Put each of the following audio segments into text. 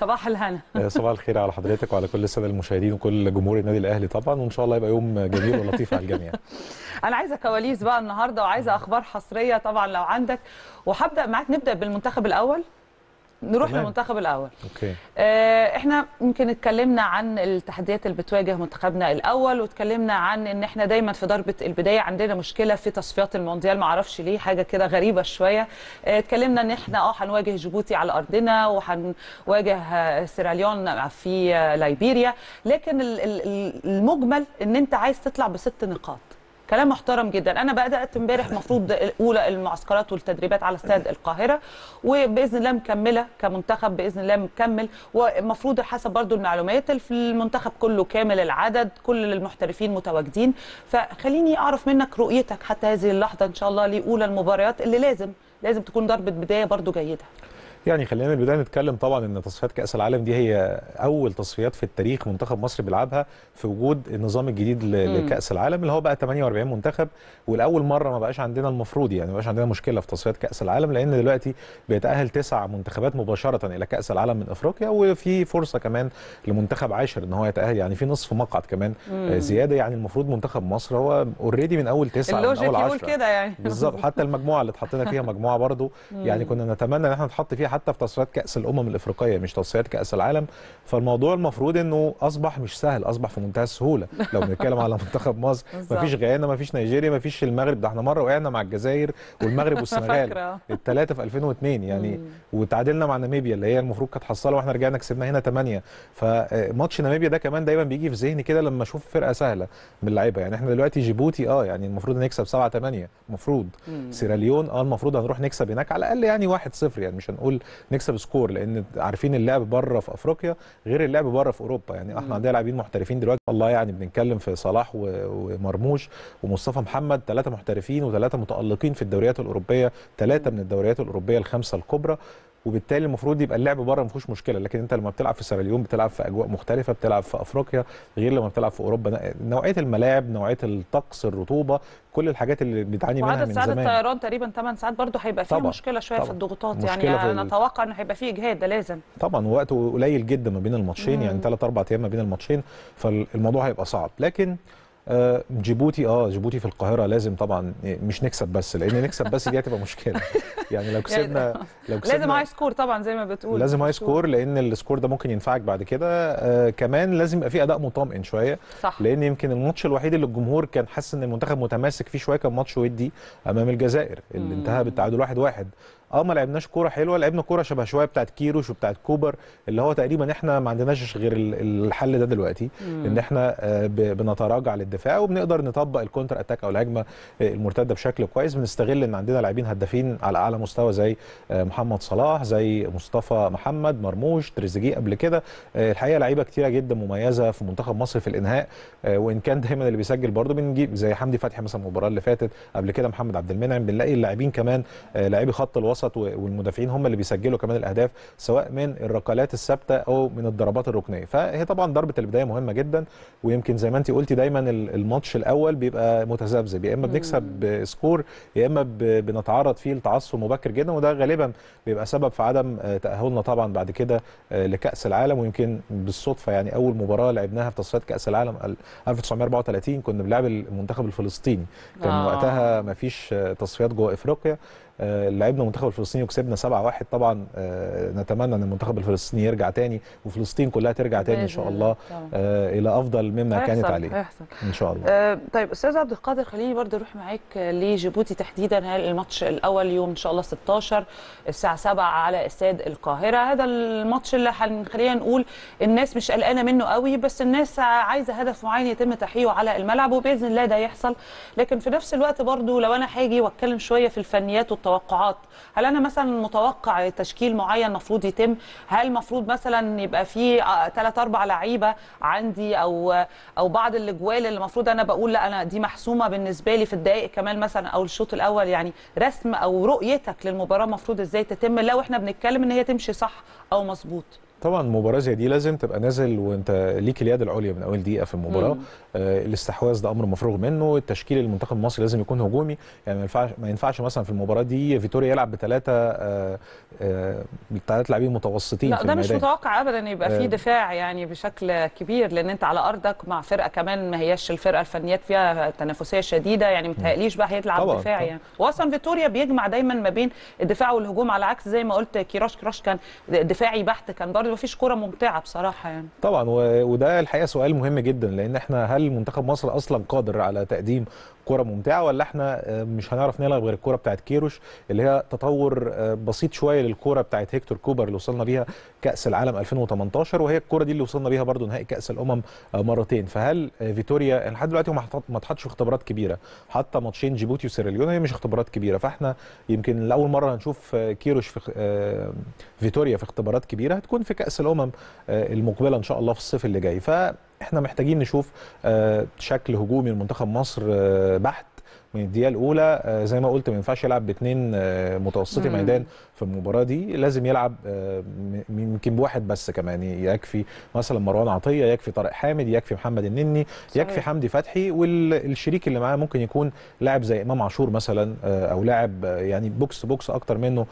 صباح الهنا صباح الخير على حضرتك وعلى كل الساده المشاهدين وكل جمهور النادي الاهلي طبعا وان شاء الله يبقى يوم جميل ولطيف على الجميع انا عايزه كواليس بقى النهارده وعايزه اخبار حصريه طبعا لو عندك وهبدا معاك نبدا بالمنتخب الاول نروح تمام. للمنتخب الاول اوكي آه، احنا يمكن اتكلمنا عن التحديات اللي بتواجه منتخبنا الاول واتكلمنا عن ان احنا دايما في ضربه البدايه عندنا مشكله في تصفيات المونديال ما اعرفش ليه حاجه كده غريبه شويه آه، اتكلمنا ان احنا اه هنواجه جيبوتي على ارضنا وهنواجه آه، سيراليون في ليبيريا لكن المجمل ان انت عايز تطلع بست نقاط كلام محترم جدا انا بدات امبارح مفروض اولى المعسكرات والتدريبات على استاد القاهره وباذن الله مكمله كمنتخب باذن الله مكمل ومفروض حسب برضو المعلومات المنتخب كله كامل العدد كل المحترفين متواجدين فخليني اعرف منك رؤيتك حتى هذه اللحظه ان شاء الله لاولى المباريات اللي لازم لازم تكون ضربه بدايه برضو جيده يعني خلينا من البدايه نتكلم طبعا ان تصفيات كاس العالم دي هي اول تصفيات في التاريخ منتخب مصر بيلعبها في وجود النظام الجديد لكاس العالم اللي هو بقى 48 منتخب ولاول مره ما بقاش عندنا المفروض يعني ما بقاش عندنا مشكله في تصفيات كاس العالم لان دلوقتي بيتاهل تسع منتخبات مباشره الى كاس العالم من افريقيا وفي فرصه كمان لمنتخب عاشر ان هو يتاهل يعني في نصف مقعد كمان آه، مم. زياده يعني المفروض منتخب مصر هو اوريدي من اول تسعه من اول 10 كده يعني بالظبط حتى المجموعه اللي اتحطينا فيها مجموعه برضو يعني كنا نتمنى ان احنا نتحط فيها حتى في تصفيات كاس الامم الافريقيه مش تصفيات كاس العالم فالموضوع المفروض انه اصبح مش سهل اصبح في منتهى السهوله لو بنتكلم على منتخب مصر مفيش ما مفيش نيجيريا مفيش المغرب ده احنا مره وقعنا مع الجزائر والمغرب والسنغال الثلاثه في 2002 يعني وتعادلنا مع ناميبيا اللي هي المفروض كانت حصاله واحنا رجعنا كسبنا هنا 8 فماتش آه، ناميبيا ده كمان دايما بيجي في ذهني كده لما اشوف فرقه سهله من اللعيبه يعني احنا دلوقتي جيبوتي اه يعني المفروض نكسب 7 8 المفروض سيراليون اه المفروض هنروح نكسب هناك على الاقل يعني 1 0 يعني مش هنقول نكسب سكور لان عارفين اللعب بره في افريقيا غير اللعب بره في اوروبا يعني احنا عندنا لاعبين محترفين دلوقتي والله يعني بنتكلم في صلاح ومرموش ومصطفى محمد ثلاثه محترفين وثلاثه متالقين في الدوريات الاوروبيه ثلاثه من الدوريات الاوروبيه الخمسه الكبرى وبالتالي المفروض يبقى اللعب بره ما فيهوش مشكله لكن انت لما بتلعب في سيراليون بتلعب في اجواء مختلفه بتلعب في افريقيا غير لما بتلعب في اوروبا نوعيه الملاعب نوعيه الطقس الرطوبه كل الحاجات اللي بتعاني منها من زمان وعدد ساعات الطيران تقريبا 8 ساعات برضه هيبقى فيه طبعًا مشكله شويه طبعًا في الضغوطات يعني انا اتوقع انه هيبقى فيه اجهاد ده لازم طبعا وقت قليل جدا ما بين الماتشين يعني 3 4 ايام ما بين الماتشين فالموضوع هيبقى صعب لكن آه، جيبوتي اه جيبوتي في القاهره لازم طبعا مش نكسب بس لان نكسب بس دي هتبقى مشكله يعني لو يعني كسبنا آه. لو كسبنا لازم هاي سكور طبعا زي ما بتقول لازم هاي سكور لان السكور ده ممكن ينفعك بعد كده آه كمان لازم يبقى في اداء مطمئن شويه صح لان يمكن الماتش الوحيد اللي الجمهور كان حاسس ان المنتخب متماسك فيه شويه كان ماتش ودي امام الجزائر اللي انتهى بالتعادل 1-1 اه ما لعبناش كوره حلوه لعبنا كوره شبه شويه بتاعت كيروش وبتاعت كوبر اللي هو تقريبا احنا ما عندناش غير الحل ده دلوقتي مم. ان احنا آه، بنتراجع للدفاع وبنقدر نطبق الكونتر اتاك او الهجمه آه، المرتده بشكل كويس بنستغل ان عندنا لاعبين هدافين على اعلى مستوى زي آه، محمد صلاح زي مصطفى محمد مرموش تريزيجيه قبل كده الحقيقه لعيبه كتيره جدا مميزه في منتخب مصر في الانهاء وان كان دايما اللي بيسجل برده بنجيب زي حمدي فتحي مثلا المباراه اللي فاتت قبل كده محمد عبد المنعم بنلاقي اللاعبين كمان لاعبي خط الوسط الوسط والمدافعين هم اللي بيسجلوا كمان الاهداف سواء من الركلات الثابته او من الضربات الركنيه فهي طبعا ضربه البدايه مهمه جدا ويمكن زي ما انت قلتي دايما الماتش الاول بيبقى متذبذب يا اما بنكسب بسكور يا اما بنتعرض فيه لتعثر مبكر جدا وده غالبا بيبقى سبب في عدم آه، تاهلنا طبعا بعد كده آه، لكاس العالم ويمكن بالصدفه يعني اول مباراه لعبناها في تصفيات كاس العالم 1934 كنا بنلعب المنتخب الفلسطيني كان آه. وقتها ما فيش آه، تصفيات جوه افريقيا آه، لعبنا المنتخب الفلسطيني وكسبنا 7-1 طبعا آه، نتمنى ان المنتخب الفلسطيني يرجع تاني وفلسطين كلها ترجع تاني ان شاء الله آه، الى افضل مما هيحصل كانت عليه هيحصل. ان شاء الله طيب استاذ عبد القادر خليني برضه اروح معاك لجيبوتي تحديدا الماتش الاول يوم ان شاء الله 16 الساعه 7 على استاد القاهره هذا الماتش اللي خلينا نقول الناس مش قلقانه منه قوي بس الناس عايزه هدف معين يتم تحقيقه على الملعب وباذن الله ده يحصل لكن في نفس الوقت برضه لو انا هاجي واتكلم شويه في الفنيات التوقعات هل انا مثلا متوقع تشكيل معين المفروض يتم هل المفروض مثلا يبقى في ثلاث اربع لعيبه عندي او او بعض الاجوال اللي المفروض انا بقول لا انا دي محسومه بالنسبه لي في الدقائق كمان مثلا او الشوط الاول يعني رسم او رؤيتك للمباراه المفروض ازاي تتم لو احنا بنتكلم ان هي تمشي صح او مظبوط طبعا مباراه زي دي لازم تبقى نازل وانت ليك اليد العليا من اول دقيقه في المباراه آه الاستحواذ ده امر مفروغ منه التشكيل المنتخب المصري لازم يكون هجومي يعني ما ينفعش ما ينفعش مثلا في المباراه دي فيتوريا يلعب بثلاثه آه آه ثلاث لاعبين متوسطين لا في ده مش متوقع ابدا يبقى في آه. دفاع يعني بشكل كبير لان انت على ارضك مع فرقه كمان ما هياش الفرقه الفنيات فيها تنافسيه شديده يعني ما بقى هيلعب دفاع يعني واصلا فيتوريا بيجمع دايما ما بين الدفاع والهجوم على عكس زي ما قلت كيراش كيراش كان دفاعي بحت كان برضه فيش كوره ممتعه بصراحه يعني طبعا وده الحقيقه سؤال مهم جدا لان احنا هل منتخب مصر اصلا قادر على تقديم كوره ممتعه ولا احنا آه، مش هنعرف نلعب غير الكوره بتاعت كيروش اللي هي تطور آه، بسيط شويه للكوره بتاعت هيكتور كوبر اللي وصلنا بيها كاس العالم 2018 وهي الكوره دي اللي وصلنا بيها برضو نهائي كاس الامم آه، مرتين فهل فيتوريا يعني لحد دلوقتي ما اتحطش اختبارات كبيره حتى ماتشين جيبوتي وسيراليون هي مش اختبارات كبيره فاحنا يمكن لاول مره هنشوف كيروش في فيتوريا في اختبارات كبيره هتكون في كاس الامم المقبله ان شاء الله في الصيف اللي جاي ف احنا محتاجين نشوف آه، شكل هجومي لمنتخب مصر آه، بحت من الدقيقه الاولى آه، زي ما قلت ما ينفعش يلعب باثنين متوسطي ميدان في المباراه دي لازم يلعب آه، يمكن بواحد بس كمان يكفي مثلا مروان عطيه يكفي طارق حامد يكفي محمد النني صحيح. يكفي حمدي فتحي والشريك اللي معاه ممكن يكون لاعب زي امام عاشور مثلا آه، او لاعب آه، يعني بوكس بوكس اكتر منه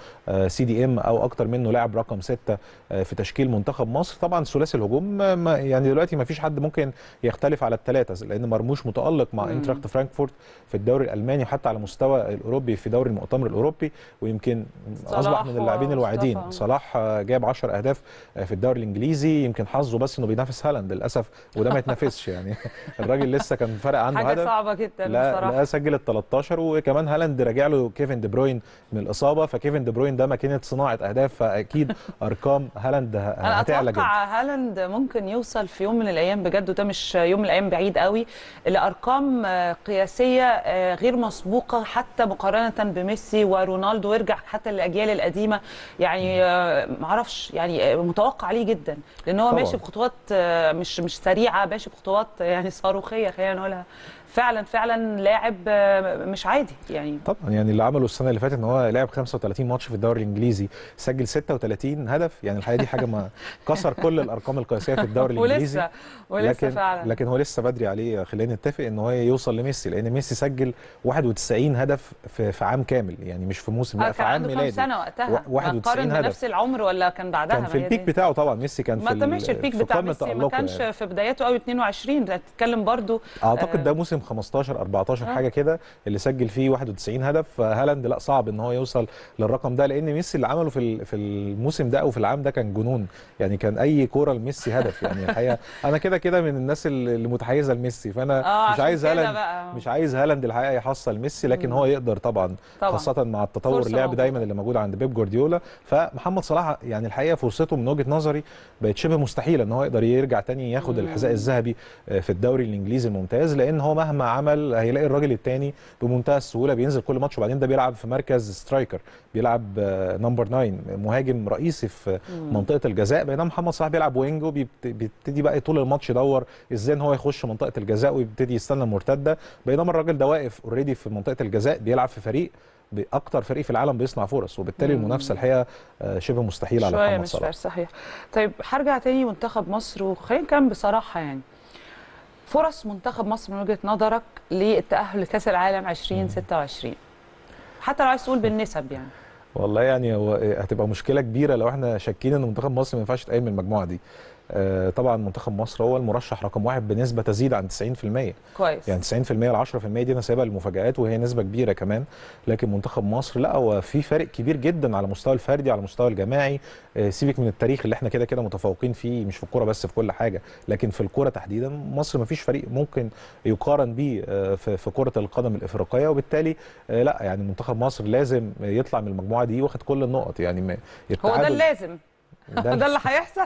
سي دي ام او اكتر منه لاعب رقم ستة في تشكيل منتخب مصر طبعا ثلاثي الهجوم يعني دلوقتي ما فيش حد ممكن يختلف على الثلاثه لان مرموش متالق مع انتراكت فرانكفورت في الدوري الالماني وحتى على مستوى الاوروبي في دوري المؤتمر الاوروبي ويمكن اصبح صلاح من اللاعبين الواعدين صلاح جاب 10 اهداف في الدوري الانجليزي يمكن حظه بس انه بينافس هالاند للاسف وده ما يتنافسش يعني الراجل لسه كان فارق عنه حاجة هدف حاجه صعبه جدا لا بصراحه لا سجل ال 13 وكمان هالاند راجع له كيفن دي بروين من الاصابه فكيفن دي بروين ده ماكينه صناعه اهداف فاكيد ارقام هالاند هتعلى جدا اتوقع هالاند ممكن يوصل في يوم من الايام بجد وده مش يوم من الايام بعيد قوي لارقام قياسيه آه، غير مسبوقه حتى مقارنه بميسي ورونالدو ويرجع حتى للاجيال القديمه يعني ما اعرفش آه، يعني آه، متوقع عليه جدا لان هو ماشي بخطوات آه، مش مش سريعه ماشي بخطوات يعني صاروخيه خلينا نقولها فعلا فعلا لاعب آه، مش عادي يعني طبعا يعني اللي عمله السنه اللي فاتت ان هو لعب 35 ماتش في الدوري الانجليزي سجل 36 هدف يعني الحقيقه دي حاجه ما كسر كل الارقام القياسيه في الدوري الانجليزي ولسه ولسه لكن فعلا لكن هو لسه بدري عليه خلينا نتفق ان هو يوصل لميسي لان ميسي سجل 91 هدف في, في عام كامل يعني مش في موسم لا آه، في عام ميلادي كان سنه وقتها 91 هدف بنفس العمر ولا كان بعدها كان في البيك بتاعه طبعا ميسي كان في ما البيك بتاع ميسي ما كانش يعني. في بداياته قوي 22 هتتكلم برضه اعتقد ده آه، موسم 15 14 آه. حاجه كده اللي سجل فيه 91 هدف فهالاند لا صعب ان هو يوصل للرقم ده لان ميسي اللي عمله في في الموسم ده او في العام ده كان جنون يعني كان اي كوره لميسي هدف يعني الحقيقه انا كده كده من الناس اللي متحيزه لميسي فانا آه، مش عايز هالاند مش عايز هالاند الحقيقه يحصل ميسي لكن هو يقدر طبعا, طبعا. خاصه مع التطور اللعب دايما اللي موجود عند بيب جوارديولا فمحمد صلاح يعني الحقيقه فرصته من وجهه نظري بقت شبه مستحيله ان هو يقدر يرجع تاني ياخد الحذاء الذهبي آه، في الدوري الانجليزي الممتاز لان هو مهما مهما عمل هيلاقي الراجل الثاني بمنتهى السهوله بينزل كل ماتش وبعدين ده بيلعب في مركز سترايكر بيلعب آه، نمبر 9 مهاجم رئيسي في منطقه الجزاء بينما محمد صلاح بيلعب وينج وبيبتدي بقى طول الماتش يدور ازاي ان هو يخش منطقه الجزاء ويبتدي يستنى المرتده بينما الراجل ده واقف اوريدي في منطقه الجزاء بيلعب في فريق باكتر فريق في العالم بيصنع فرص وبالتالي المنافسه الحقيقه آه، شبه مستحيله على محمد صلاح شويه مش صحيح طيب هرجع تاني منتخب مصر وخلينا نكمل بصراحه يعني فرص منتخب مصر من وجهه نظرك للتاهل لكاس العالم 2026 حتى لو عايز تقول بالنسب يعني والله يعني هو هتبقى مشكله كبيره لو احنا شاكين ان منتخب مصر ما ينفعش يتاهل من المجموعه دي آه، طبعا منتخب مصر هو المرشح رقم واحد بنسبه تزيد عن 90% كويس يعني 90% ل 10% دي انا سايبها للمفاجات وهي نسبه كبيره كمان لكن منتخب مصر لا هو في فارق كبير جدا على المستوى الفردي على المستوى الجماعي آه، سيبك من التاريخ اللي احنا كده كده متفوقين فيه مش في الكوره بس في كل حاجه لكن في الكوره تحديدا مصر ما فيش فريق ممكن يقارن بيه آه، في كره القدم الافريقيه وبالتالي لا يعني منتخب مصر لازم يطلع من المجموعه دي واخد كل النقط يعني هو ده اللازم ده اللي هيحصل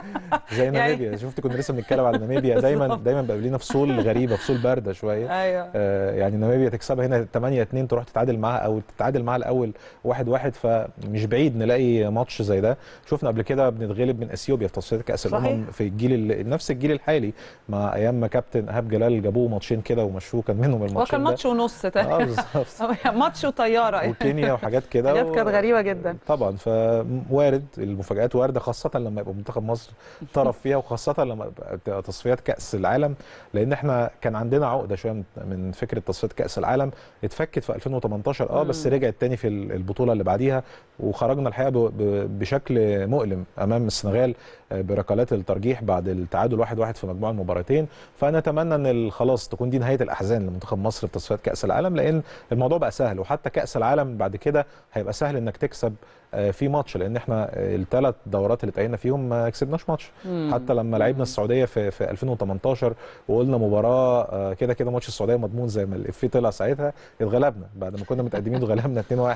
زي يعني ناميبيا شفت كنا لسه بنتكلم على ناميبيا دايما دايما بقى لينا فصول غريبه فصول بارده شويه ايوه آه يعني ناميبيا تكسبها هنا 8 2 تروح تتعادل معاها او تتعادل معاها الاول 1 1 فمش بعيد نلاقي ماتش زي ده شفنا قبل كده بنتغلب من اثيوبيا في تصفيات كاس الامم في الجيل نفس الجيل الحالي مع ايام ما كابتن ايهاب جلال جابوه ماتشين كده ومشوه كان منهم الماتشين وكان ماتش ونص آه، ماتش وطياره يعني. وكينيا وحاجات كده حاجات كانت غريبه جدا طبعا فوارد المفاجات وارده خاصه خاصه لما يبقى منتخب مصر طرف فيها وخاصه لما تبقى تصفيات كاس العالم لان احنا كان عندنا عقده شويه من فكره تصفيات كاس العالم اتفكت في 2018 اه بس رجعت تاني في البطوله اللي بعديها وخرجنا الحقيقه بشكل مؤلم امام السنغال آه، بركلات الترجيح بعد التعادل 1-1 في مجموع المباراتين فانا اتمنى ان خلاص تكون دي نهايه الاحزان لمنتخب مصر في تصفيات كاس العالم لان الموضوع بقى سهل وحتى كاس العالم بعد كده هيبقى سهل انك تكسب آه، في ماتش لان احنا الثلاث دورات اللي اتقينا فيهم ما كسبناش ماتش مم. حتى لما لعبنا السعوديه في في 2018 وقلنا مباراه آه، كده كده ماتش السعوديه مضمون زي ما الافيه طلع ساعتها اتغلبنا بعد ما كنا متقدمين اتغلبنا 2-1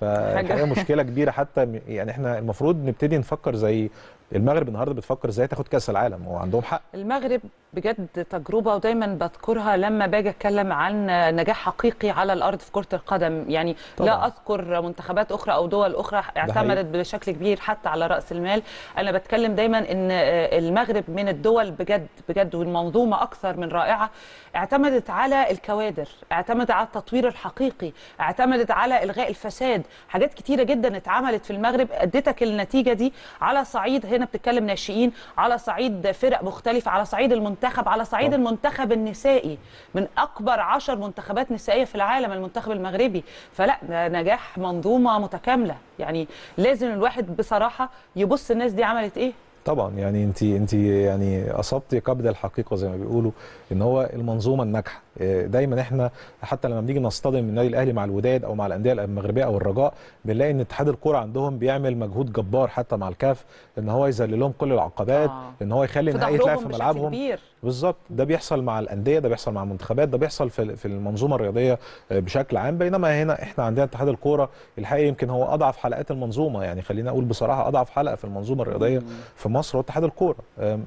فهي مشكله كبيره حتى يعني احنا المفروض نبتدي نفكر زي المغرب النهارده بتفكر ازاي تاخد كاس العالم وعندهم حق المغرب بجد تجربه ودايما بذكرها لما باجي اتكلم عن نجاح حقيقي على الارض في كره القدم يعني طبعا. لا اذكر منتخبات اخرى او دول اخرى اعتمدت بشكل كبير حتى على راس المال انا بتكلم دايما ان المغرب من الدول بجد بجد والمنظومه اكثر من رائعه اعتمدت على الكوادر اعتمدت على التطوير الحقيقي اعتمدت على الغاء الفساد حاجات كتيره جدا اتعملت في المغرب ادتك النتيجه دي على صعيد كلنا بتتكلم ناشئين على صعيد فرق مختلفه على صعيد المنتخب على صعيد آه. المنتخب النسائي من اكبر عشر منتخبات نسائيه في العالم المنتخب المغربي فلا نجاح منظومه متكامله يعني لازم الواحد بصراحه يبص الناس دي عملت ايه طبعا يعني انت انت يعني اصبتي قبل الحقيقه زي ما بيقولوا ان هو المنظومه الناجحه دايما احنا حتى لما بنيجي نصطدم النادي الاهلي مع الوداد او مع الانديه المغربيه او الرجاء بنلاقي ان اتحاد الكوره عندهم بيعمل مجهود جبار حتى مع الكاف ان هو يذلل لهم كل العقبات آه. ان هو يخلي النهائي يتلعب في ملعبهم بالظبط ده بيحصل مع الانديه ده بيحصل مع المنتخبات ده بيحصل في في المنظومه الرياضيه آه، بشكل عام بينما هنا احنا عندنا اتحاد الكوره الحقيقه يمكن هو اضعف حلقات المنظومه يعني خلينا اقول بصراحه اضعف حلقه في المنظومه الرياضيه في مصر هو اتحاد الكوره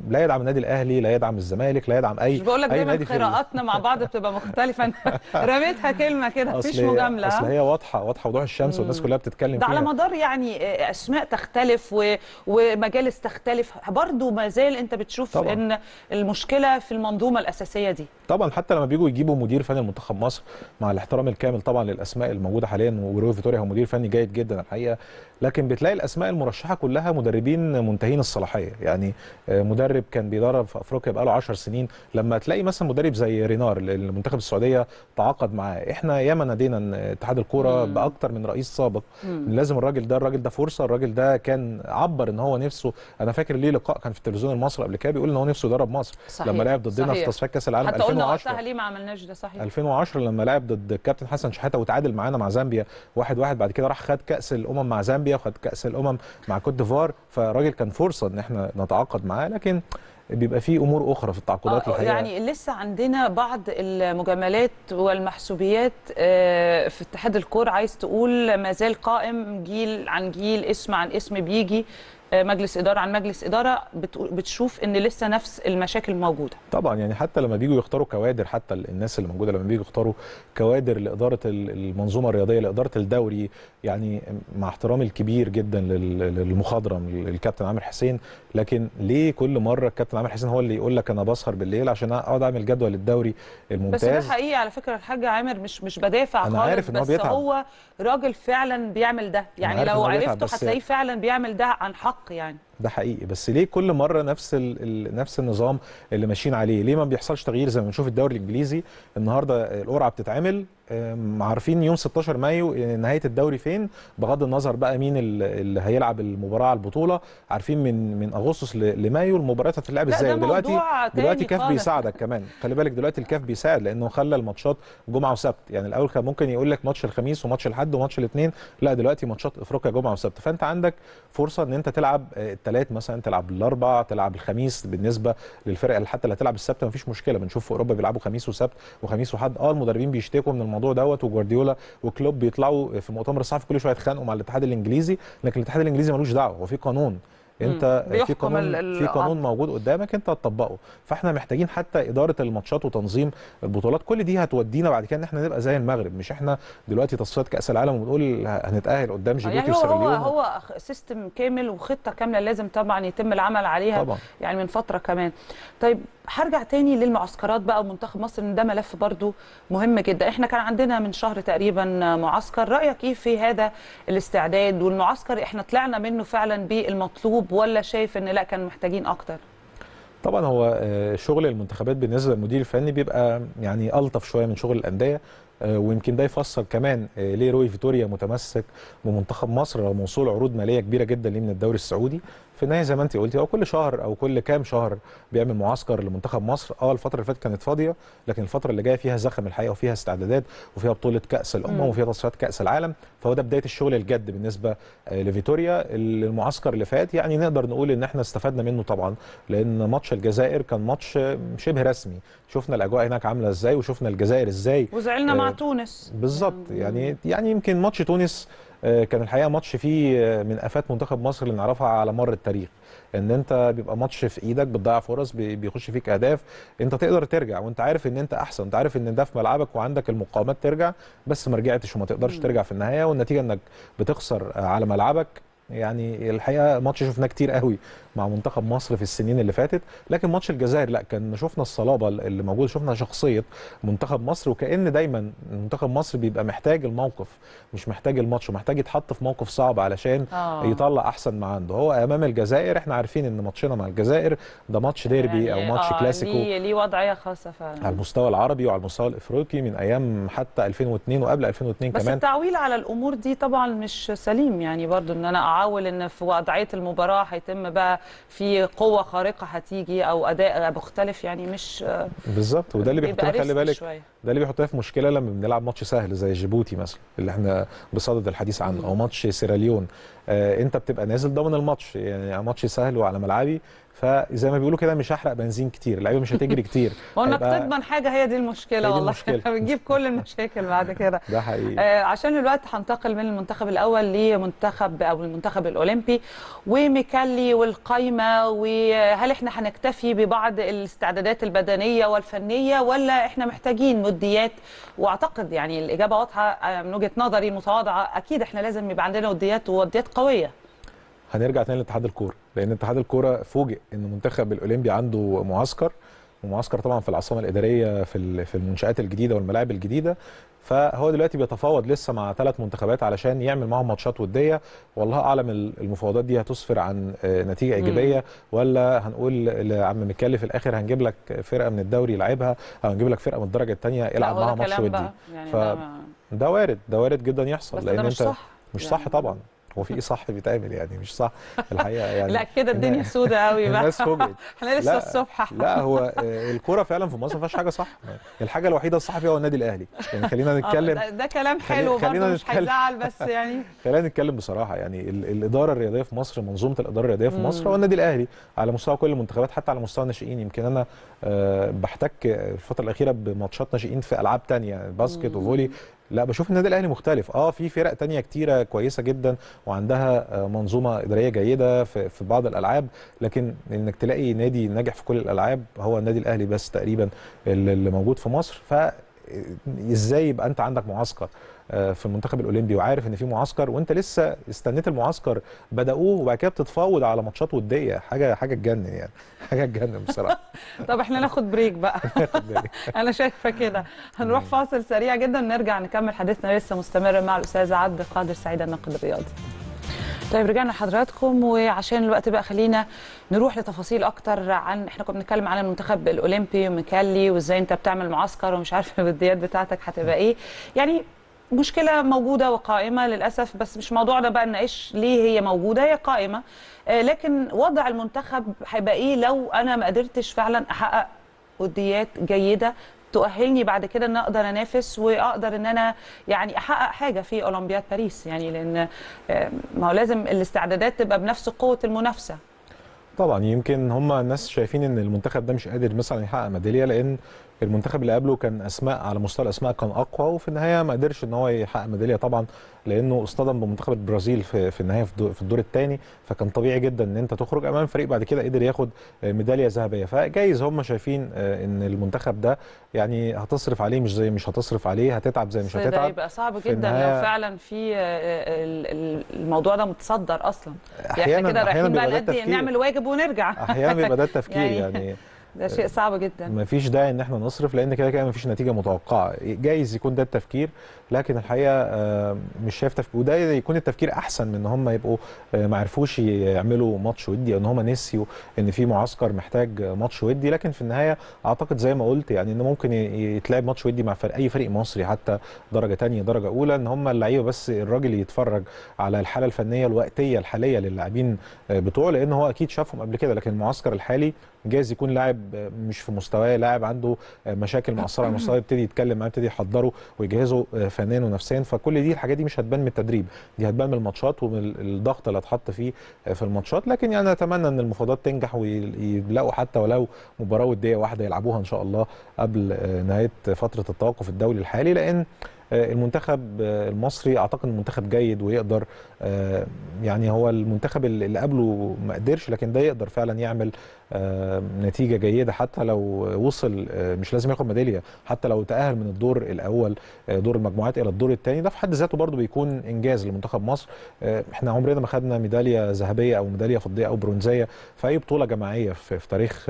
لا يدعم النادي الاهلي لا يدعم الزمالك لا يدعم اي مش بقول لك دايما قراءاتنا مع بعض تبقى مختلفه انا رميتها كلمه كده مفيش مجامله اصل هي واضحه واضحه وضوح الشمس والناس كلها بتتكلم ده فيها على مدار يعني آه، اسماء تختلف و... ومجالس تختلف برضه ما زال انت بتشوف طبعًا. ان المشكله في المنظومه الاساسيه دي طبعا حتى لما بيجوا يجيبوا مدير فني لمنتخب مصر مع الاحترام الكامل طبعا للاسماء الموجوده حاليا وروي فيتوريا هو مدير فني جيد جدا الحقيقه لكن بتلاقي الاسماء المرشحه كلها مدربين منتهين الصلاحيه يعني آه، مدرب كان بيدرب في افريقيا بقاله 10 سنين لما تلاقي مثلا مدرب زي رينار المنتخب السعوديه تعاقد معاه احنا ياما نادينا اتحاد الكوره باكتر من رئيس سابق مم. لازم الراجل ده الراجل ده فرصه الراجل ده كان عبر ان هو نفسه انا فاكر ليه لقاء كان في التلفزيون المصري قبل كده بيقول ان هو نفسه يدرب مصر صحيح. لما لعب ضدنا صحيح. في تصفيات كاس العالم حتى 2010 قلنا وقتها ليه ما عملناش ده صحيح 2010 لما لعب ضد الكابتن حسن شحاته وتعادل معانا مع زامبيا 1-1 واحد واحد بعد كده راح خد كاس الامم مع زامبيا وخد كاس الامم مع كوت ديفوار فالراجل كان فرصه ان احنا نتعاقد معاه لكن بيبقى في امور اخرى في التعاقدات آه،, آه الحقيقه يعني لسه عندنا بعض المجاملات والمحسوبيات آه، في اتحاد الكور عايز تقول ما زال قائم جيل عن جيل اسم عن اسم بيجي آه، مجلس اداره عن مجلس اداره بتشوف ان لسه نفس المشاكل موجوده طبعا يعني حتى لما بييجوا يختاروا كوادر حتى الناس اللي موجوده لما بييجوا يختاروا كوادر لاداره المنظومه الرياضيه لاداره الدوري يعني مع احترامي الكبير جدا للمخضرم الكابتن عامر حسين لكن ليه كل مره الكابتن عامر حسين هو اللي يقول لك انا بسهر بالليل عشان اقعد اعمل جدول الدوري الممتاز بس ده حقيقي على فكره الحاج عامر مش مش بدافع أنا خالص عارف إن هو بس بيتعب. هو راجل فعلا بيعمل ده يعني لو عرفته هتلاقيه فعلا بيعمل ده عن حق hakkı yani. ده حقيقي بس ليه كل مره نفس ال... نفس النظام اللي ماشيين عليه ليه ما بيحصلش تغيير زي ما بنشوف الدوري الانجليزي النهارده القرعه بتتعمل عارفين يوم 16 مايو آه، نهايه الدوري فين بغض النظر بقى مين اللي هيلعب المباراه على البطوله عارفين من من اغسطس لمايو المباريات هتتلعب ازاي دلوقتي دلوقتي كاف بيساعدك كمان خلي بالك دلوقتي الكاف بيساعد لانه خلى الماتشات جمعه وسبت يعني الاول كان ممكن يقول لك ماتش الخميس وماتش الاحد وماتش الاثنين لا دلوقتي ماتشات افريقيا جمعه وسبت فانت عندك فرصه ان انت تلعب آه، الثلاث مثلا تلعب الاربع تلعب الخميس بالنسبه للفرق اللي حتى اللي هتلعب السبت مفيش مشكله بنشوف في اوروبا بيلعبوا خميس وسبت وخميس وحد اه المدربين بيشتكوا من الموضوع دوت وجوارديولا وكلوب بيطلعوا في مؤتمر الصحفي كل شويه يتخانقوا مع الاتحاد الانجليزي لكن الاتحاد الانجليزي ملوش دعوه هو في قانون انت في قانون في قانون آه. موجود قدامك انت هتطبقه فاحنا محتاجين حتى اداره الماتشات وتنظيم البطولات كل دي هتودينا بعد كده ان احنا نبقى زي المغرب مش احنا دلوقتي تصفيات كاس العالم وبنقول هنتاهل قدام جيبوتي يعني وسيراليون هو هو سيستم كامل وخطه كامله لازم طبعا يتم العمل عليها طبعا. يعني من فتره كمان طيب هرجع تاني للمعسكرات بقى ومنتخب مصر ده ملف برضو مهم جدا احنا كان عندنا من شهر تقريبا معسكر رايك ايه في هذا الاستعداد والمعسكر احنا طلعنا منه فعلا بالمطلوب ولا شايف ان لا كان محتاجين اكتر طبعا هو آه، شغل المنتخبات بالنسبه للمدير الفني بيبقى يعني الطف شويه من شغل الانديه آه، ويمكن ده يفسر كمان آه، ليه روي فيتوريا متمسك بمنتخب مصر رغم وصول عروض ماليه كبيره جدا ليه من الدوري السعودي في النهايه زي ما انت قلتي هو كل شهر او كل كام شهر بيعمل معسكر لمنتخب مصر اه الفتره اللي فاتت كانت فاضيه لكن الفتره اللي جايه فيها زخم الحقيقه وفيها استعدادات وفيها بطوله كاس الامم وفيها تصفيات كاس العالم فهو ده بدايه الشغل الجد بالنسبه آه، لفيتوريا المعسكر اللي فات يعني نقدر نقول ان احنا استفدنا منه طبعا لان ماتش الجزائر كان ماتش شبه رسمي شفنا الاجواء هناك عامله ازاي وشفنا الجزائر ازاي وزعلنا آه مع تونس بالظبط يعني يعني يمكن ماتش تونس آه، كان الحقيقه ماتش فيه آه، من افات منتخب مصر اللي نعرفها على مر التاريخ ان انت بيبقى ماتش في ايدك بتضيع فرص بيخش فيك اهداف انت تقدر ترجع وانت عارف ان انت احسن انت عارف ان ده في ملعبك وعندك المقاومات ترجع بس ما رجعتش وما تقدرش ترجع في النهايه والنتيجه انك بتخسر آه، على ملعبك يعني الحقيقه ماتش شفناه كتير قوي مع منتخب مصر في السنين اللي فاتت لكن ماتش الجزائر لا كان شفنا الصلابه اللي موجوده شفنا شخصيه منتخب مصر وكان دايما منتخب مصر بيبقى محتاج الموقف مش محتاج الماتش ومحتاج يتحط في موقف صعب علشان آه. يطلع احسن ما عنده هو امام الجزائر احنا عارفين ان ماتشنا مع الجزائر ده ماتش ديربي يعني او ماتش آه كلاسيكو ليه, ليه وضعيه خاصه فعلا على المستوى العربي وعلى المستوى الافريقي من ايام حتى 2002 وقبل 2002 بس كمان بس التعويل على الامور دي طبعا مش سليم يعني برضو ان انا متعول ان في وضعيه المباراه هيتم بقى في قوه خارقه هتيجي او اداء مختلف يعني مش بالظبط وده اللي بيحطنا خلي بالك ده اللي بيحطنا في مشكله لما بنلعب ماتش سهل زي جيبوتي مثلا اللي احنا بصدد الحديث عنه او ماتش سيراليون آه، انت بتبقى نازل ضامن الماتش يعني ماتش سهل وعلى ملعبي فزي ما بيقولوا كده مش هحرق بنزين كتير اللعيبه مش هتجري كتير وانك تضمن حاجه هي دي المشكله هي دي والله بتجيب كل المشاكل بعد كده ده حقيقي آه عشان الوقت هنتقل من المنتخب الاول لمنتخب او المنتخب الاولمبي وميكالي والقايمه وهل احنا هنكتفي ببعض الاستعدادات البدنيه والفنيه ولا احنا محتاجين مديات واعتقد يعني الاجابه واضحه آه، من وجهه نظري المتواضعه اكيد احنا لازم يبقى عندنا وديات ووديات قويه هنرجع تاني لاتحاد الكوره لان اتحاد الكوره فوجئ ان المنتخب الاولمبي عنده معسكر ومعسكر طبعا في العاصمه الاداريه في في المنشات الجديده والملاعب الجديده فهو دلوقتي بيتفاوض لسه مع ثلاث منتخبات علشان يعمل معاهم ماتشات وديه والله اعلم المفاوضات دي هتسفر عن آه، نتيجه ايجابيه ولا هنقول لعم مكالي في الاخر هنجيب لك فرقه من الدوري يلعبها او هنجيب لك فرقه من الدرجه الثانيه العب معاها ماتش ودي يعني ف ده وارد ده وارد جدا يحصل بس لان ده مش انت صح مش يعني صح طبعا هو في ايه صح بيتعمل يعني مش صح الحقيقه يعني لا كده الدنيا سودة قوي بقى الناس فوجئت احنا لسه الصبح لا هو الكوره فعلا في مصر ما فيهاش حاجه صح الحاجه الوحيده الصح فيها هو النادي الاهلي يعني خلينا آه، نتكلم ده, ده كلام حلو خلينا مش هيزعل بس يعني خلينا نتكلم بصراحه يعني الاداره الرياضيه في مصر منظومه الاداره الرياضيه في مصر هو النادي الاهلي على مستوى كل المنتخبات حتى على مستوى الناشئين يمكن انا آه، بحتك الفتره الاخيره بماتشات ناشئين في العاب ثانيه باسكت وفولي لا بشوف النادي الاهلي مختلف اه في فرق تانية كتيره كويسه جدا وعندها آه، منظومه اداريه جيده في, بعض الالعاب لكن انك تلاقي نادي ناجح في كل الالعاب هو النادي الاهلي بس تقريبا اللي موجود في مصر ف ازاي يبقى انت عندك معسكر آه، في المنتخب الاولمبي وعارف ان في معسكر وانت لسه استنيت المعسكر بداوه وبعد كده بتتفاوض على ماتشات وديه حاجه حاجه تجنن يعني حاجه تجنن بصراحه طب احنا ناخد بريك بقى انا شايفه كده هنروح فاصل سريع جدا ونرجع نكمل حديثنا لسه مستمر مع الاستاذ عبد القادر سعيد الناقد الرياضي طيب رجعنا لحضراتكم وعشان الوقت بقى خلينا نروح لتفاصيل اكتر عن احنا كنا بنتكلم عن المنتخب الاولمبي وميكالي وازاي انت بتعمل معسكر ومش عارف البديات بتاعتك هتبقى ايه يعني مشكله موجوده وقائمه للاسف بس مش موضوعنا بقى نناقش ليه هي موجوده هي قائمه آه، لكن وضع المنتخب هيبقى ايه لو انا ما قدرتش فعلا احقق وديات جيده تؤهلني بعد كده ان اقدر انافس واقدر ان انا يعني احقق حاجه في اولمبياد باريس يعني لان آه، ما هو لازم الاستعدادات تبقى بنفس قوه المنافسه طبعا يمكن هم الناس شايفين ان المنتخب ده مش قادر مثلا يحقق ميداليه لان المنتخب اللي قبله كان اسماء على مستوى الاسماء كان اقوى وفي النهايه ما قدرش ان هو يحقق ميداليه طبعا لانه اصطدم بمنتخب البرازيل في, في النهايه في الدور الثاني فكان طبيعي جدا ان انت تخرج امام فريق بعد كده قدر ياخد ميداليه ذهبيه فجايز هم شايفين آه، ان المنتخب ده يعني هتصرف عليه مش زي مش هتصرف عليه هتتعب زي مش هتتعب ده يبقى صعب جدا النهاية... لو فعلا في آه، الموضوع ده متصدر اصلا يعني احيانا يعني كده رايحين بقى نعمل واجب ونرجع احيانا بيبقى ده التفكير يعني, يعني ده شيء صعب جدا مفيش داعي ان احنا نصرف لان كده كده مفيش نتيجه متوقعه جايز يكون ده التفكير لكن الحقيقه آه، مش شايف تفكير وده يكون التفكير احسن من ان هم يبقوا آه، ما عرفوش يعملوا ماتش ودي ان هم نسيوا ان في معسكر محتاج ماتش ودي لكن في النهايه اعتقد زي ما قلت يعني ان ممكن يتلعب ماتش ودي مع فرق اي فريق مصري حتى درجه ثانيه درجه اولى ان هم اللعيبه بس الراجل يتفرج على الحاله الفنيه الوقتيه الحاليه للاعبين آه، بتوعه لان هو اكيد شافهم قبل كده لكن المعسكر الحالي جايز يكون لاعب مش في مستواه لاعب عنده مشاكل مع على مستواه يبتدي يتكلم معاه يبتدي يحضره ويجهزه فنيا ونفسيا فكل دي الحاجات دي مش هتبان من التدريب دي هتبان من الماتشات ومن الضغط اللي اتحط فيه في الماتشات لكن يعني اتمنى ان المفاوضات تنجح ويلاقوا حتى ولو مباراه وديه واحده يلعبوها ان شاء الله قبل نهايه فتره التوقف الدولي الحالي لان المنتخب المصري اعتقد منتخب جيد ويقدر آه، يعني هو المنتخب اللي قبله ما قدرش لكن ده يقدر فعلا يعمل آه، نتيجه جيده حتى لو وصل آه، مش لازم ياخد ميداليه حتى لو تاهل من الدور الاول آه، دور المجموعات الى الدور الثاني ده في حد ذاته برضو بيكون انجاز لمنتخب مصر احنا عمرنا ما خدنا ميداليه ذهبيه او ميداليه فضيه او برونزيه في اي بطوله جماعيه في, في تاريخ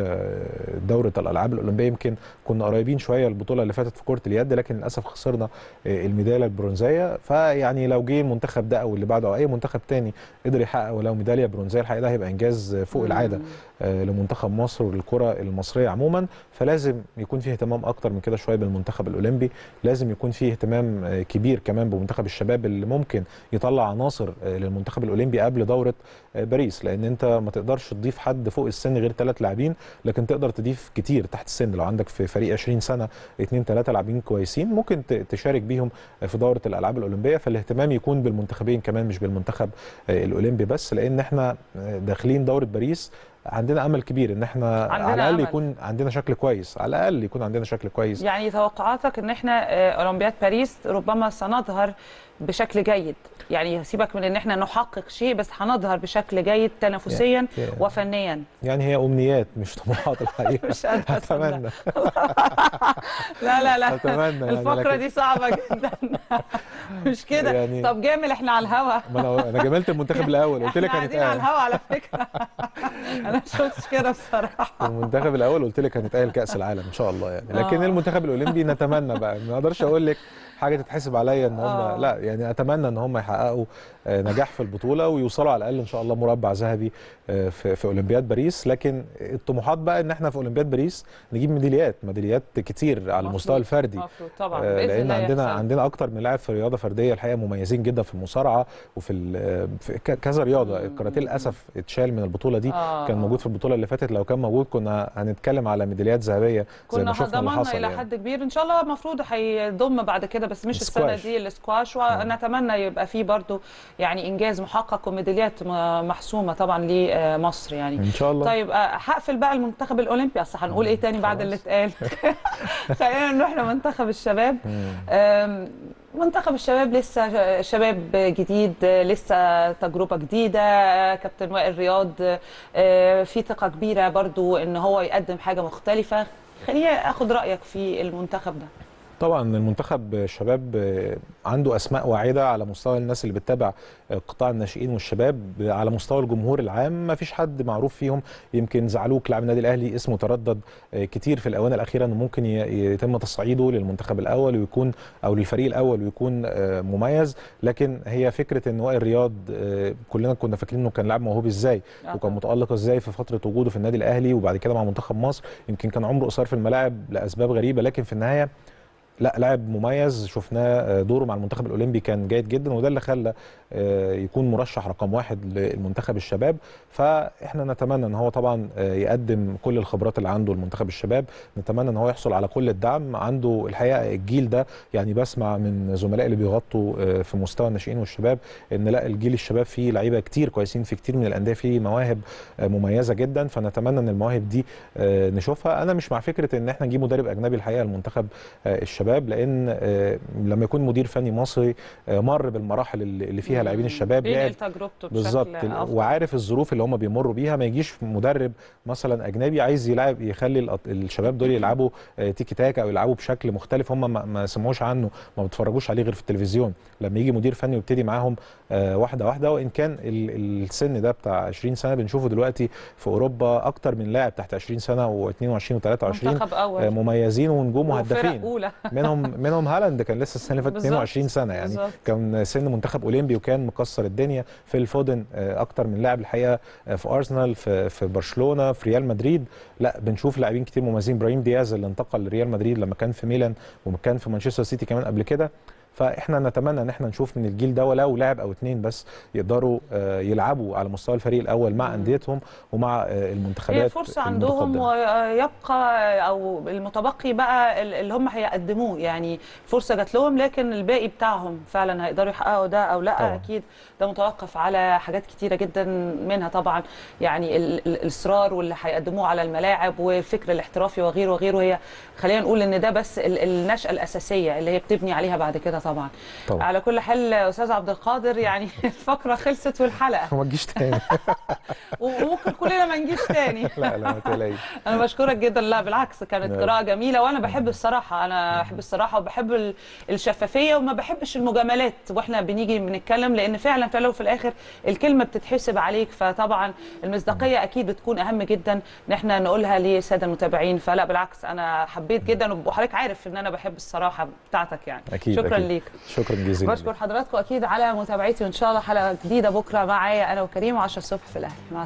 دوره الالعاب الاولمبيه يمكن كنا قريبين شويه البطوله اللي فاتت في كره اليد لكن للاسف خسرنا الميداليه البرونزيه فيعني لو جه المنتخب ده او اللي بعده او اي منتخب ثاني قدر يحقق ولو ميداليه برونزيه الحقيقه ده هيبقى انجاز فوق العاده لمنتخب منتخب مصر والكره المصريه عموما فلازم يكون فيه اهتمام اكتر من كده شويه بالمنتخب الاولمبي لازم يكون فيه اهتمام آه، كبير كمان بمنتخب الشباب اللي ممكن يطلع عناصر آه، للمنتخب الاولمبي قبل دوره آه، باريس لان انت ما تقدرش تضيف حد فوق السن غير ثلاث لاعبين لكن تقدر تضيف كتير تحت السن لو عندك في فريق 20 سنه اثنين ثلاثه لاعبين كويسين ممكن تشارك بيهم في دوره الالعاب الاولمبيه فالاهتمام يكون بالمنتخبين كمان مش بالمنتخب الاولمبي بس لان احنا داخلين دوره باريس عندنا امل كبير ان احنا على الاقل يكون عندنا شكل كويس على الاقل يكون عندنا شكل كويس يعني توقعاتك ان احنا آه، اولمبياد باريس ربما سنظهر بشكل جيد يعني سيبك من ان احنا نحقق شيء بس هنظهر بشكل جيد تنافسيا يعني وفنيا يعني هي امنيات مش طموحات الحقيقه مش اتمنى لا لا لا اتمنى يعني، الفقره دي صعبه جدا مش كده يعني طب جامل احنا على الهوا انا انا جاملت المنتخب الاول قلت لك هنتقابل على الهوا على فكره انا مش شفتش كده بصراحه المنتخب الاول قلت لك هنتقال كاس العالم ان شاء الله يعني لكن آه. المنتخب الاولمبي نتمنى بقى ما اقدرش اقول لك حاجه تتحسب عليا ان هم آه. لا يعني اتمنى ان هم يحققوا آه، نجاح في البطوله ويوصلوا على الاقل ان شاء الله مربع ذهبي آه، في في اولمبياد باريس لكن الطموحات بقى ان احنا في اولمبياد باريس نجيب ميداليات ميداليات كتير على المستوى الفردي طبعا آه، لان عندنا عندنا اكتر من لاعب في رياضه فرديه الحقيقه مميزين جدا في المصارعه وفي كذا رياضه الكاراتيه للاسف اتشال من البطوله دي آه. كان موجود في البطوله اللي فاتت لو كان موجود كنا هنتكلم على ميداليات ذهبيه زي ما شفنا اللي حصل الى يعني. حد كبير ان شاء الله المفروض هيضم بعد كده بس مش السنه دي السكواش ونتمنى يبقى فيه برضه يعني انجاز محقق وميداليات محسومه طبعا لمصر يعني ان شاء الله طيب هقفل آه، بقى المنتخب الاولمبي اصل هنقول ايه تاني بعد اللي اتقال خلينا نروح لمنتخب الشباب منتخب الشباب لسه شباب جديد لسه تجربه جديده آه، كابتن وائل رياض آه، في ثقه كبيره برضو ان هو يقدم حاجه مختلفه خليني اخد رايك في المنتخب ده طبعا المنتخب الشباب عنده اسماء واعده على مستوى الناس اللي بتتابع قطاع الناشئين والشباب على مستوى الجمهور العام ما فيش حد معروف فيهم يمكن زعلوك لاعب النادي الاهلي اسمه تردد كتير في الاونه الاخيره انه ممكن يتم تصعيده للمنتخب الاول ويكون او للفريق الاول ويكون آه، مميز لكن هي فكره ان وائل رياض آه، كلنا كنا فاكرين انه كان لاعب موهوب ازاي آه. وكان متالق ازاي في فتره وجوده في النادي الاهلي وبعد كده مع منتخب مصر يمكن كان عمره قصير في الملاعب لاسباب غريبه لكن في النهايه لا لاعب مميز شفناه آه، دوره مع المنتخب الاولمبي كان جيد جدا وده اللي خلى آه، يكون مرشح رقم واحد للمنتخب الشباب فاحنا نتمنى ان هو طبعا آه، يقدم كل الخبرات اللي عنده المنتخب الشباب نتمنى ان هو يحصل على كل الدعم عنده الحقيقه الجيل ده يعني بسمع من زملائي اللي بيغطوا في مستوى الناشئين والشباب ان لا الجيل الشباب فيه لعيبه كتير كويسين في كتير من الانديه فيه مواهب مميزه جدا فنتمنى ان المواهب دي نشوفها انا مش مع فكره ان احنا نجيب مدرب اجنبي الحقيقه المنتخب الشباب الشباب لان آه، لما يكون مدير فني مصري آه، مر بالمراحل اللي فيها لاعبين الشباب بينقل تجربته بالظبط وعارف الظروف اللي هم بيمروا بيها ما يجيش مدرب مثلا اجنبي عايز يلعب يخلي الشباب دول يلعبوا آه، تيكي تاكا او يلعبوا بشكل مختلف هم ما سمعوش عنه ما بيتفرجوش عليه غير في التلفزيون لما يجي مدير فني ويبتدي معاهم واحده واحده وان كان السن ده بتاع 20 سنه بنشوفه دلوقتي في اوروبا اكتر من لاعب تحت 20 سنه و22 و23 مميزين ونجوم وهدافين منهم منهم هالاند كان لسه السنه اللي فاتت 22 سنه يعني بالزبط. كان سن منتخب اولمبي وكان مكسر الدنيا في الفودن آه، اكتر من لاعب الحقيقه آه، في ارسنال في في برشلونه في ريال مدريد لا بنشوف لاعبين كتير مميزين ابراهيم دياز اللي انتقل لريال مدريد لما كان في ميلان وكان في مانشستر سيتي كمان قبل كده فاحنا نتمنى ان احنا نشوف من الجيل ده ولو لاعب او اتنين بس يقدروا آه، يلعبوا على مستوى الفريق الاول مع انديتهم ومع آه، المنتخبات هي فرصه عندهم ويبقى او المتبقي بقى اللي هم هيقدموه يعني فرصه جات لهم لكن الباقي بتاعهم فعلا هيقدروا يحققوا ده او لا طبعا. اكيد ده متوقف على حاجات كتيره جدا منها طبعا يعني الاصرار واللي هيقدموه على الملاعب والفكر الاحترافي وغيره وغيره هي خلينا نقول ان ده بس النشاه الاساسيه اللي هي بتبني عليها بعد كده طبعا, طبعا. على كل حال استاذ عبد القادر يعني الفقره خلصت والحلقه وما تجيش تاني وممكن كلنا ما نجيش تاني لا لا ما تقلقيش انا بشكرك جدا لا بالعكس كانت قراءه جميله وانا بحب الصراحه انا بحب الصراحه وبحب الشفافيه وما بحبش المجاملات واحنا بنيجي بنتكلم لان فعلا فعلا في الاخر الكلمه بتتحسب عليك فطبعا المصداقيه اكيد بتكون اهم جدا ان احنا نقولها للساده المتابعين فلا بالعكس انا حبيت جدا وحضرتك عارف ان انا بحب الصراحه بتاعتك يعني أكيد شكرا أكيد. ليك شكرا جزيلا بشكر حضراتكم اكيد على متابعتي وان شاء الله حلقه جديده بكره معايا انا وكريم 10 الصبح في الاهلي مع